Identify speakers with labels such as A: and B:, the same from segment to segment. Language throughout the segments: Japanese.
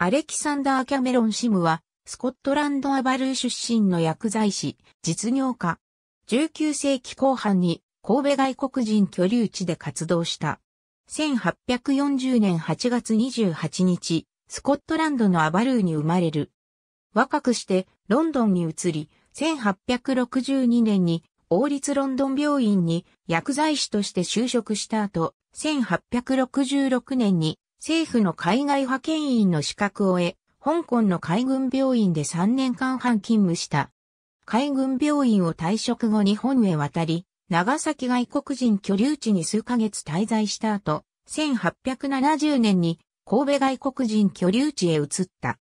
A: アレキサンダー・キャメロン・シムは、スコットランド・アバルー出身の薬剤師、実業家。19世紀後半に神戸外国人居留地で活動した。1840年8月28日、スコットランドのアバルーに生まれる。若くしてロンドンに移り、1862年に王立ロンドン病院に薬剤師として就職した後、1866年に政府の海外派遣員の資格を得、香港の海軍病院で3年間半勤務した。海軍病院を退職後日本へ渡り、長崎外国人居留地に数ヶ月滞在した後、1870年に神戸外国人居留地へ移った。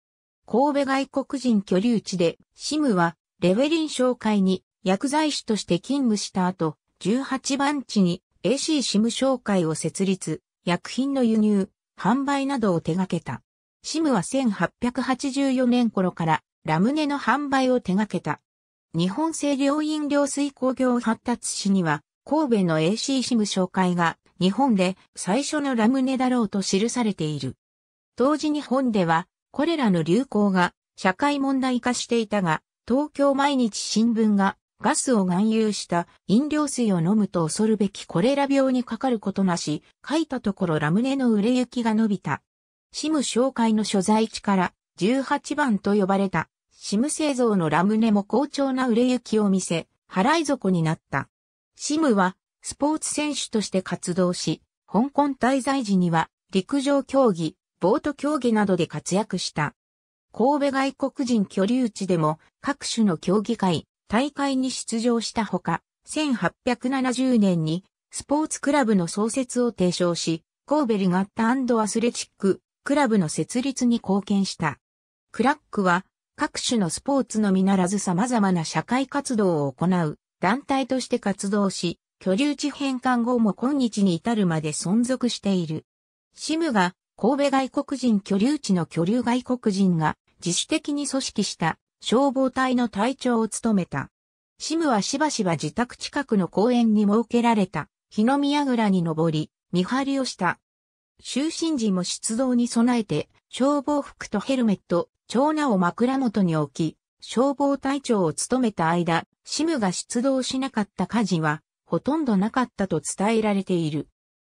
A: 神戸外国人居留地で、シムはレベリン商会に薬剤師として勤務した後、18番地に AC シム商会を設立、薬品の輸入、販売などを手掛けた。シムは1884年頃からラムネの販売を手掛けた。日本製料飲料水工業発達史には神戸の AC シム紹介が日本で最初のラムネだろうと記されている。当時日本ではこれらの流行が社会問題化していたが、東京毎日新聞がガスを含有した飲料水を飲むと恐るべきコレラ病にかかることなし、書いたところラムネの売れ行きが伸びた。シム紹介の所在地から18番と呼ばれたシム製造のラムネも好調な売れ行きを見せ、払い底になった。シムはスポーツ選手として活動し、香港滞在時には陸上競技、ボート競技などで活躍した。神戸外国人居留地でも各種の競技会、大会に出場したほか、1870年にスポーツクラブの創設を提唱し、神戸リガッタアスレチッククラブの設立に貢献した。クラックは各種のスポーツのみならず様々な社会活動を行う団体として活動し、居留地返還後も今日に至るまで存続している。シムが神戸外国人居留地の居留外国人が自主的に組織した消防隊の隊長を務めた。シムはしばしば自宅近くの公園に設けられた、日の宮倉に登り、見張りをした。就寝時も出動に備えて、消防服とヘルメット、長男を枕元に置き、消防隊長を務めた間、シムが出動しなかった火事は、ほとんどなかったと伝えられている。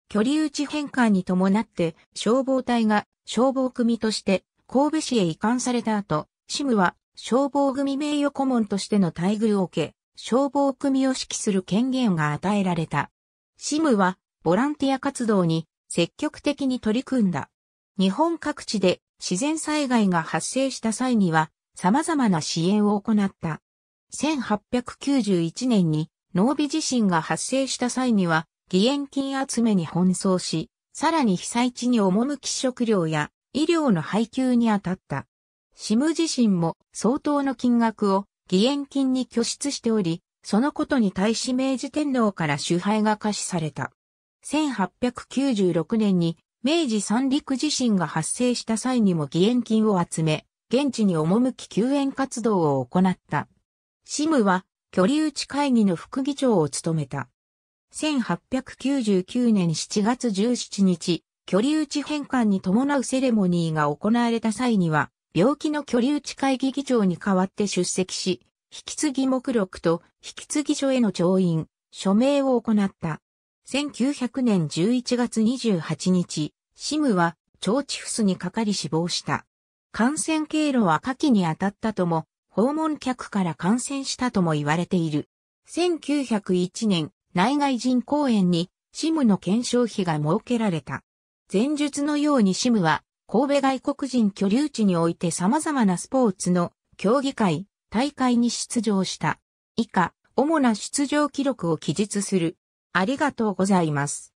A: 距離打ち変換に伴って、消防隊が消防組として神戸市へ移管された後、シムは消防組名誉顧問としての待遇を受け、消防組を指揮する権限が与えられた。シムは、ボランティア活動に積極的に取り組んだ。日本各地で自然災害が発生した際には、様々な支援を行った。1891年に、濃尾地震が発生した際には、義援金集めに奔走し、さらに被災地に赴き食料や医療の配給に当たった。シム自身も相当の金額を義援金に拠出しており、そのことに対し明治天皇から支配が可視された。1896年に明治三陸地震が発生した際にも義援金を集め、現地に赴き救援活動を行った。シムは、居留地会議の副議長を務めた。1899年7月17日、居留地返還に伴うセレモニーが行われた際には、病気の居留地会議議長に代わって出席し、引き継ぎ目録と引き継ぎ書への調印、署名を行った。1900年11月28日、シムは腸チフスにかかり死亡した。感染経路は下記に当たったとも、訪問客から感染したとも言われている。1901年、内外人公演に、シムの検証費が設けられた。前述のようにシムは、神戸外国人居留地において様々なスポーツの競技会、大会に出場した。以下、主な出場記録を記述する。ありがとうございます。